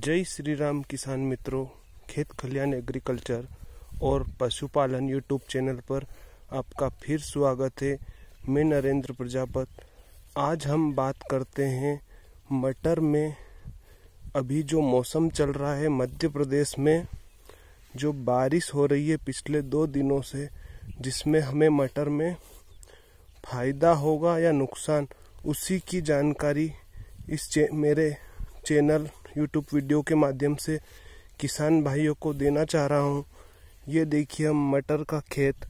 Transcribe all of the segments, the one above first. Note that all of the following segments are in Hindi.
जय श्री राम किसान मित्रों खेत खलियान एग्रीकल्चर और पशुपालन यूट्यूब चैनल पर आपका फिर स्वागत है मैं नरेंद्र प्रजापत आज हम बात करते हैं मटर में अभी जो मौसम चल रहा है मध्य प्रदेश में जो बारिश हो रही है पिछले दो दिनों से जिसमें हमें मटर में फ़ायदा होगा या नुकसान उसी की जानकारी इस चे, मेरे चैनल यूट्यूब वीडियो के माध्यम से किसान भाइयों को देना चाह रहा हूँ ये देखिए हम मटर का खेत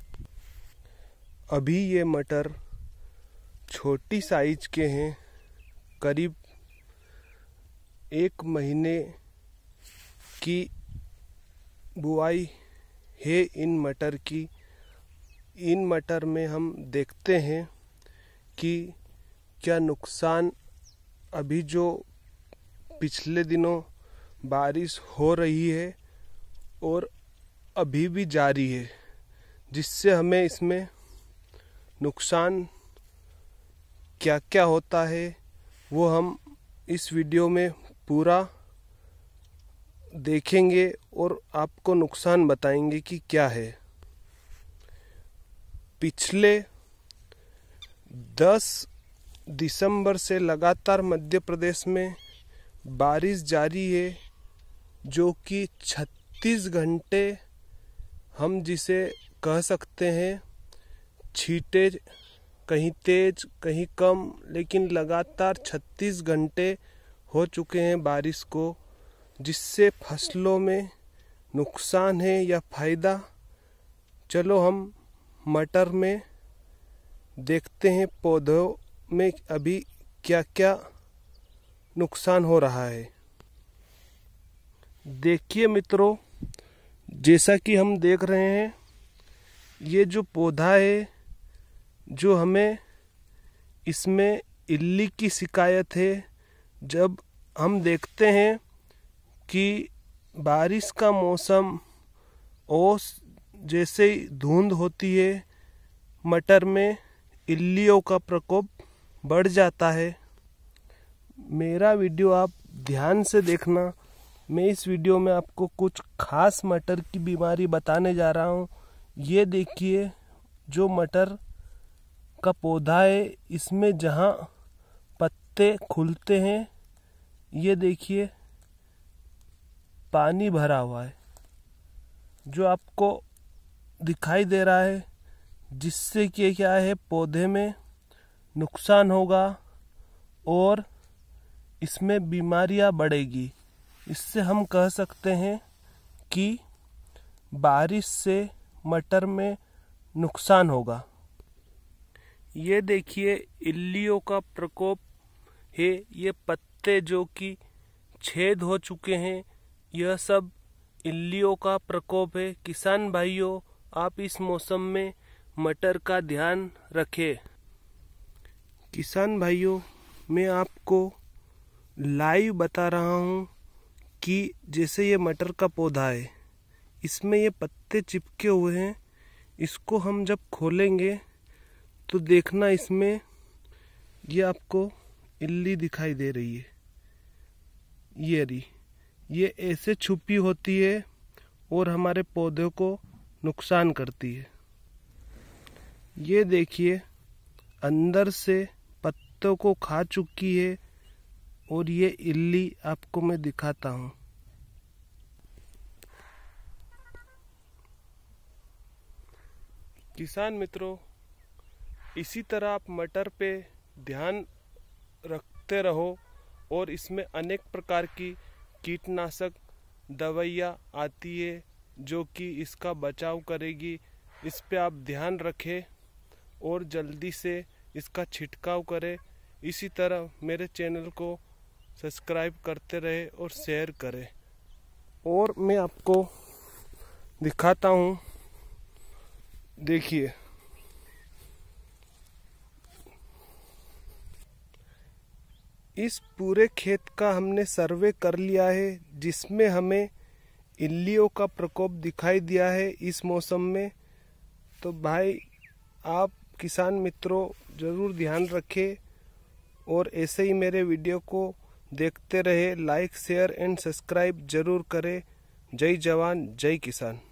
अभी ये मटर छोटी साइज के हैं करीब एक महीने की बुआई है इन मटर की इन मटर में हम देखते हैं कि क्या नुकसान अभी जो पिछले दिनों बारिश हो रही है और अभी भी जारी है जिससे हमें इसमें नुकसान क्या क्या होता है वो हम इस वीडियो में पूरा देखेंगे और आपको नुकसान बताएंगे कि क्या है पिछले 10 दिसंबर से लगातार मध्य प्रदेश में बारिश जारी है जो कि 36 घंटे हम जिसे कह सकते हैं छीटे कहीं तेज कहीं कम लेकिन लगातार 36 घंटे हो चुके हैं बारिश को जिससे फसलों में नुकसान है या फायदा चलो हम मटर में देखते हैं पौधों में अभी क्या क्या नुकसान हो रहा है देखिए मित्रों जैसा कि हम देख रहे हैं ये जो पौधा है जो हमें इसमें इल्ली की शिकायत है जब हम देखते हैं कि बारिश का मौसम ओस जैसे धुंध होती है मटर में इल्लियों का प्रकोप बढ़ जाता है मेरा वीडियो आप ध्यान से देखना मैं इस वीडियो में आपको कुछ खास मटर की बीमारी बताने जा रहा हूँ ये देखिए जो मटर का पौधा है इसमें जहाँ पत्ते खुलते हैं ये देखिए पानी भरा हुआ है जो आपको दिखाई दे रहा है जिससे कि क्या है पौधे में नुकसान होगा और इसमें बीमारियां बढ़ेगी इससे हम कह सकते हैं कि बारिश से मटर में नुकसान होगा ये देखिए इल्लियों का प्रकोप है ये पत्ते जो कि छेद हो चुके हैं यह सब इल्लियों का प्रकोप है किसान भाइयों आप इस मौसम में मटर का ध्यान रखें किसान भाइयों मैं आपको लाइव बता रहा हूँ कि जैसे ये मटर का पौधा है इसमें ये पत्ते चिपके हुए हैं इसको हम जब खोलेंगे तो देखना इसमें ये आपको इल्ली दिखाई दे रही है ये री ये ऐसे छुपी होती है और हमारे पौधे को नुकसान करती है ये देखिए अंदर से पत्तों को खा चुकी है और ये इल्ली आपको मैं दिखाता हूँ किसान मित्रों इसी तरह आप मटर पे ध्यान रखते रहो और इसमें अनेक प्रकार की कीटनाशक दवाइयाँ आती है जो कि इसका बचाव करेगी इस पर आप ध्यान रखें और जल्दी से इसका छिटकाव करें इसी तरह मेरे चैनल को सब्सक्राइब करते रहे और शेयर करें और मैं आपको दिखाता हूँ देखिए इस पूरे खेत का हमने सर्वे कर लिया है जिसमें हमें इल्लियों का प्रकोप दिखाई दिया है इस मौसम में तो भाई आप किसान मित्रों ज़रूर ध्यान रखें और ऐसे ही मेरे वीडियो को देखते रहे लाइक शेयर एंड सब्सक्राइब जरूर करें जय जवान जय किसान